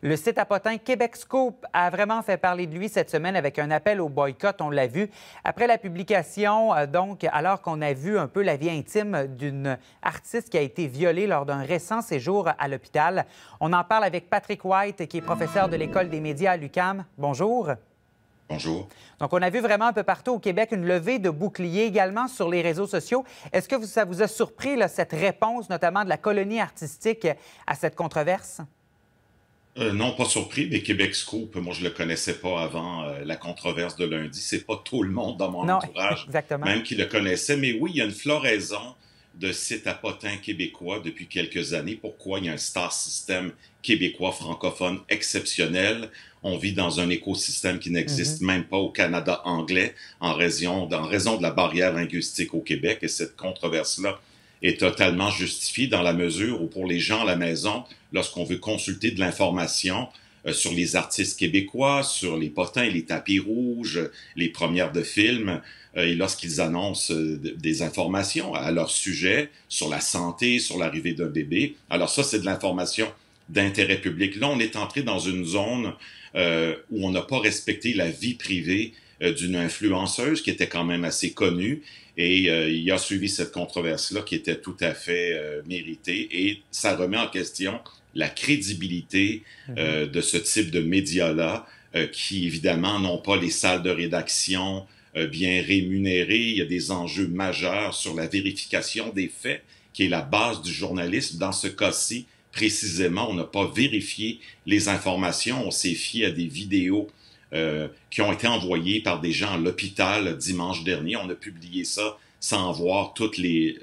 Le site apotin Scoop a vraiment fait parler de lui cette semaine avec un appel au boycott, on l'a vu. Après la publication, euh, donc, alors qu'on a vu un peu la vie intime d'une artiste qui a été violée lors d'un récent séjour à l'hôpital, on en parle avec Patrick White, qui est professeur de l'École des médias à l'UQAM. Bonjour. Bonjour. Donc, on a vu vraiment un peu partout au Québec une levée de boucliers également sur les réseaux sociaux. Est-ce que ça vous a surpris, cette réponse, notamment de la colonie artistique, à cette controverse? Euh, non, pas surpris, mais Québec Scoop, moi je le connaissais pas avant euh, la controverse de lundi. C'est pas tout le monde dans mon entourage, même qui le connaissait. Mais oui, il y a une floraison de sites à potins québécois depuis quelques années. Pourquoi il y a un star système québécois francophone exceptionnel On vit dans un écosystème qui n'existe mm-hmm. même pas au Canada anglais en raison, en raison de la barrière linguistique au Québec et cette controverse-là est totalement justifié dans la mesure où pour les gens à la maison, lorsqu'on veut consulter de l'information euh, sur les artistes québécois, sur les potins, et les tapis rouges, les premières de films, euh, et lorsqu'ils annoncent euh, des informations à leur sujet sur la santé, sur l'arrivée d'un bébé, alors ça c'est de l'information d'intérêt public. Là, on est entré dans une zone où on n'a pas respecté la vie privée euh, d'une influenceuse qui était quand même assez connue. Et il euh, il a suivi cette controverse-là qui était tout à fait euh, méritée. Et ça remet en question la crédibilité mhm. de ce type de médias-là, qui évidemment n'ont pas les salles de rédaction bien rémunérées. Il y a des enjeux majeurs sur la vérification des faits, qui est la base du journalisme. Dans ce cas-ci, précisément, on n'a pas vérifié les informations, on s'est fié à des vidéos euh, qui ont été envoyés par des gens à l'hôpital dimanche dernier. On a publié ça sans voir toutes les,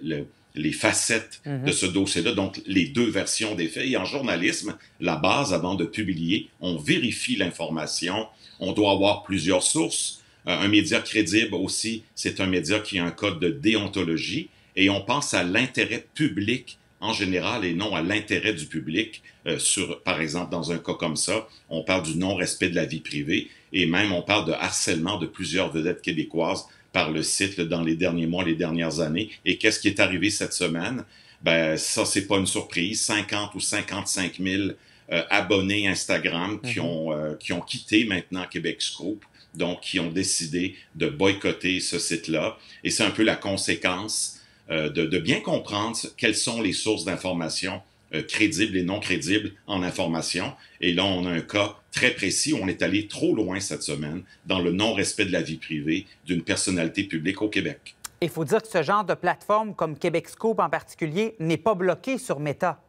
les, facettes mhm. de ce dossier-là, donc les deux versions des faits. Et en journalisme, la base, avant de publier, on vérifie l'information, on doit avoir plusieurs sources. Euh, un média crédible aussi, c'est un média qui a un code de déontologie et on pense à l'intérêt public en général et non à l'intérêt du public. Euh, sur, par exemple, dans un cas comme ça, on parle du non-respect de la vie privée et même on parle de harcèlement de plusieurs vedettes québécoises par le site dans les derniers mois, les dernières années. Et qu'est-ce qui est arrivé cette semaine? Ben, ça, c'est pas une surprise. 50 ou 55 000 euh, abonnés Instagram qui, mhm. ont, euh, qui ont quitté maintenant Québec Scoop, donc qui ont décidé de boycotter ce site-là. Et c'est un peu la conséquence euh, de, bien comprendre quelles sont les sources d'informations euh, crédibles et non crédibles en information. Et là, on a un cas très précis où on est allé trop loin cette semaine dans le non-respect de la vie privée d'une personnalité publique au Québec. Il faut dire que ce genre de plateforme comme Québec Scoop en particulier n'est pas bloqué sur Meta.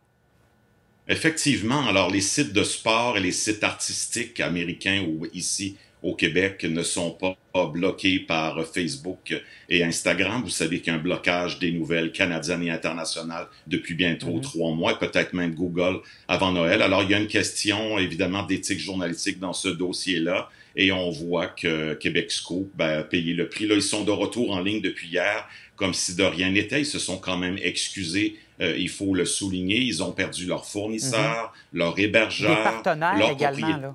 Effectivement, alors les sites de sport et les sites artistiques américains ou ici au Québec ne sont pas bloqués par Facebook et Instagram. Vous savez qu'il y a un blocage des nouvelles canadiennes et internationales depuis bientôt mhm. trois mois, peut-être même Google avant Noël. Alors, il y a une question, évidemment, d'éthique journalistique dans ce dossier-là. Et on voit que Québec Scoop ben, a payé le prix. Là, ils sont de retour en ligne depuis hier, comme si de rien n'était. Ils se sont quand même excusés euh, il faut le souligner, ils ont perdu leurs fournisseurs, leur mhm. leurs hébergeurs, leurs également.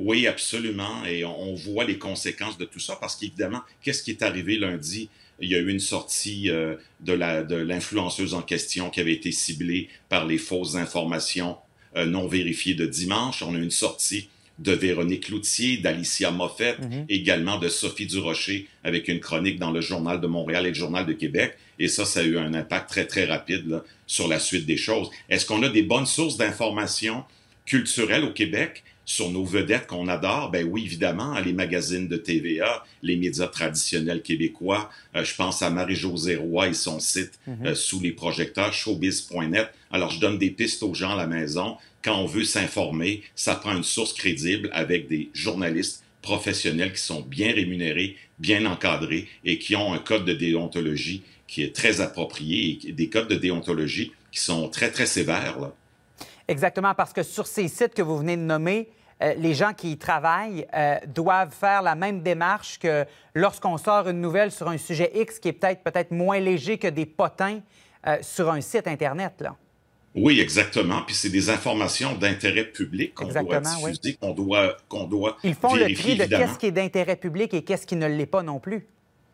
Oui, absolument. Et on, voit les conséquences de tout ça parce qu'évidemment, qu'est-ce qui est arrivé lundi? Il y a eu une sortie euh, la de l'influenceuse en question qui avait été ciblée par les fausses informations euh, non vérifiées de dimanche. On a une sortie de Véronique Loutier, d'Alicia Moffett, mhm. également de Sophie Durocher avec une chronique dans le Journal de Montréal et le Journal de Québec. Et ça, ça a eu un impact très, très rapide sur la suite des choses. Est-ce qu'on a des bonnes sources d'informations culturelles au Québec? sur nos vedettes qu'on adore, ben oui, évidemment, hein, les magazines de TVA, les médias traditionnels québécois, euh, je pense à Marie-Josée Roy et son site mhm. euh, sous les projecteurs, showbiz.net. Alors, je donne des pistes aux gens à la maison. Quand on veut s'informer, ça prend une source crédible avec des journalistes professionnels qui sont bien rémunérés, bien encadrés et qui ont un code de déontologie qui est très approprié et des codes de déontologie qui sont très, très sévères. Exactement, parce que sur ces sites que vous venez de nommer, euh, les gens qui y travaillent euh, doivent faire la même démarche que lorsqu'on sort une nouvelle sur un sujet X qui est peut-être peut-être moins léger que des potins euh, sur un site Internet. Là. Oui, exactement. Puis c'est des informations d'intérêt public qu'on doit diffuser, qu'on doit, Ils font vérifier, le tri de qu'est-ce qui est d'intérêt public et qu'est-ce qui ne l'est pas non plus.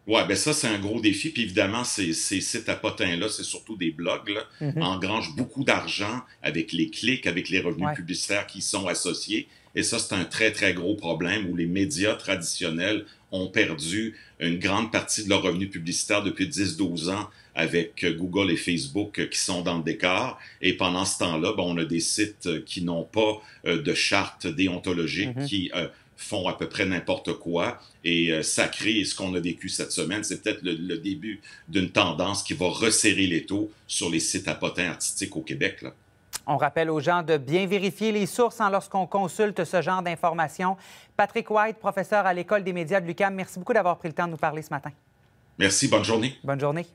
Oui, ben ça, c'est un gros défi. Puis évidemment, ces, sites à potins-là, c'est surtout des blogs, là, mhm. engrangent beaucoup d'argent avec les clics, avec les revenus publicitaires qui y sont associés. Et ça, c'est un très, très gros problème où les médias traditionnels ont perdu une grande partie de leurs revenus publicitaires depuis 10-12 ans avec euh, Google et Facebook euh, qui sont dans le décor. Et pendant ce temps-là, ben, on a des sites euh, qui n'ont pas de charte déontologique, mhm. qui font à peu près n'importe quoi. Et euh, sacré ça crée ce qu'on a vécu cette semaine. C'est peut-être le, début d'une tendance qui va resserrer les taux sur les sites à potins artistiques au Québec. On rappelle aux gens de bien vérifier les sources hein, lorsqu'on consulte ce genre d'informations. Patrick White, professeur à l'École des médias de l'UQAM, merci beaucoup d'avoir pris le temps de nous parler ce matin. Merci, bonne journée. Bonne journée.